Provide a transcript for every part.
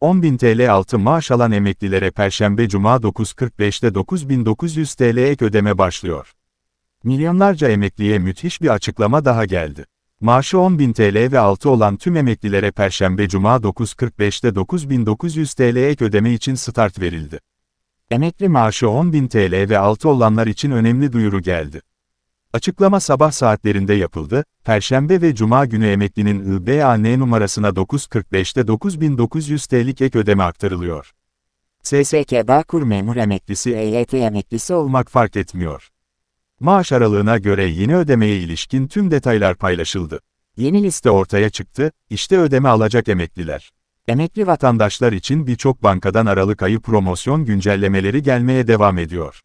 10.000 TL altı maaş alan emeklilere Perşembe Cuma 9.45'te 9.900 TL ek ödeme başlıyor. Milyonlarca emekliye müthiş bir açıklama daha geldi. Maaşı 10.000 TL ve altı olan tüm emeklilere Perşembe Cuma 9.45'te 9.900 TL ek ödeme için start verildi. Emekli maaşı 10.000 TL ve altı olanlar için önemli duyuru geldi. Açıklama sabah saatlerinde yapıldı, Perşembe ve Cuma günü emeklinin IBAN numarasına 945'te 9900 TL'lik ek ödeme aktarılıyor. SSK Bağkur memur emeklisi EYT emeklisi olmak fark etmiyor. Maaş aralığına göre yeni ödemeye ilişkin tüm detaylar paylaşıldı. Yeni liste ortaya çıktı, işte ödeme alacak emekliler. Emekli vatandaşlar için birçok bankadan Aralık ayı promosyon güncellemeleri gelmeye devam ediyor.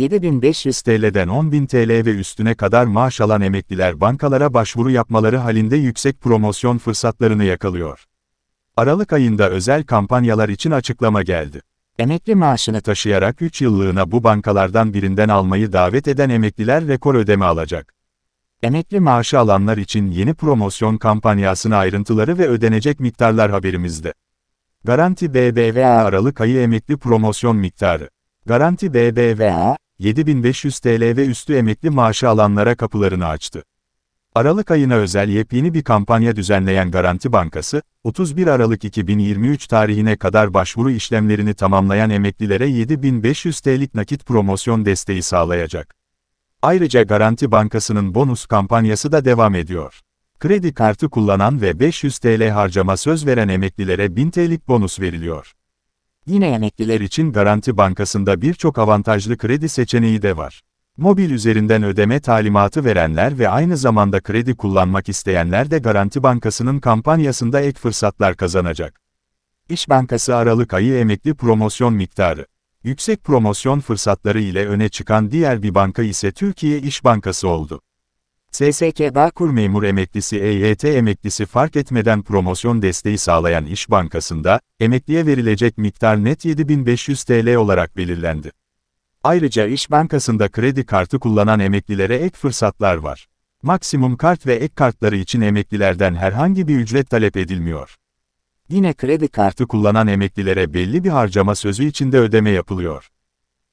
7500 TL'den 10.000 TL ve üstüne kadar maaş alan emekliler bankalara başvuru yapmaları halinde yüksek promosyon fırsatlarını yakalıyor. Aralık ayında özel kampanyalar için açıklama geldi. Emekli maaşını taşıyarak 3 yıllığına bu bankalardan birinden almayı davet eden emekliler rekor ödeme alacak. Emekli maaşı alanlar için yeni promosyon kampanyasının ayrıntıları ve ödenecek miktarlar haberimizde. Garanti BBVA Aralık ayı emekli promosyon miktarı. Garanti BBVA, 7500 TL ve üstü emekli maaşı alanlara kapılarını açtı. Aralık ayına özel yepyeni bir kampanya düzenleyen Garanti Bankası, 31 Aralık 2023 tarihine kadar başvuru işlemlerini tamamlayan emeklilere 7500 TL'lik nakit promosyon desteği sağlayacak. Ayrıca Garanti Bankası'nın bonus kampanyası da devam ediyor. Kredi kartı kullanan ve 500 TL harcama söz veren emeklilere 1000 TL'lik bonus veriliyor. Yine emekliler için Garanti Bankası'nda birçok avantajlı kredi seçeneği de var. Mobil üzerinden ödeme talimatı verenler ve aynı zamanda kredi kullanmak isteyenler de Garanti Bankası'nın kampanyasında ek fırsatlar kazanacak. İş Bankası Aralık ayı emekli promosyon miktarı. Yüksek promosyon fırsatları ile öne çıkan diğer bir banka ise Türkiye İş Bankası oldu. SSK Bağkur memur emeklisi EYT emeklisi fark etmeden promosyon desteği sağlayan İş Bankası'nda, emekliye verilecek miktar net 7500 TL olarak belirlendi. Ayrıca İş Bankası'nda kredi kartı kullanan emeklilere ek fırsatlar var. Maksimum kart ve ek kartları için emeklilerden herhangi bir ücret talep edilmiyor. Yine kredi kartı kullanan emeklilere belli bir harcama sözü içinde ödeme yapılıyor.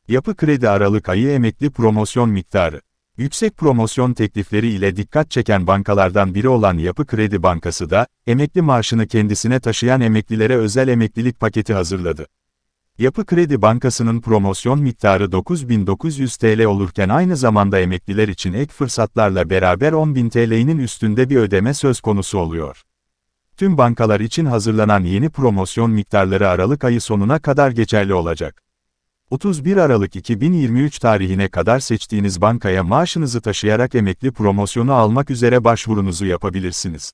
Yapı kredi Aralık ayı emekli promosyon miktarı Yüksek promosyon teklifleri ile dikkat çeken bankalardan biri olan Yapı Kredi Bankası da, emekli maaşını kendisine taşıyan emeklilere özel emeklilik paketi hazırladı. Yapı Kredi Bankası'nın promosyon miktarı 9900 TL olurken aynı zamanda emekliler için ek fırsatlarla beraber 10.000 TL'nin üstünde bir ödeme söz konusu oluyor. Tüm bankalar için hazırlanan yeni promosyon miktarları Aralık ayı sonuna kadar geçerli olacak. 31 Aralık 2023 tarihine kadar seçtiğiniz bankaya maaşınızı taşıyarak emekli promosyonu almak üzere başvurunuzu yapabilirsiniz.